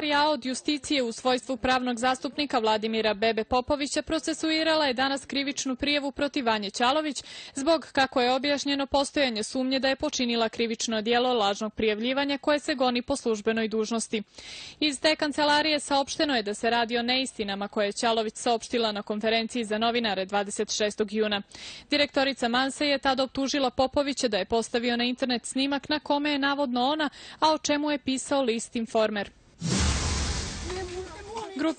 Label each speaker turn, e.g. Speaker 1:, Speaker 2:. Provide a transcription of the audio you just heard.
Speaker 1: Kancelarija od justicije u svojstvu pravnog zastupnika Vladimira Bebe Popovića procesuirala je danas krivičnu prijevu protiv Vanje Ćalović zbog, kako je objašnjeno, postojanje sumnje da je počinila krivično dijelo lažnog prijavljivanja koje se goni po službenoj dužnosti. Iz te kancelarije saopšteno je da se radi o neistinama koje je Ćalović saopštila na konferenciji za novinare 26. juna. Direktorica Manse je tada optužila Popovića da je postavio na internet snimak na kome je navodno ona, a o čemu je pisao list Informer.
Speaker 2: группа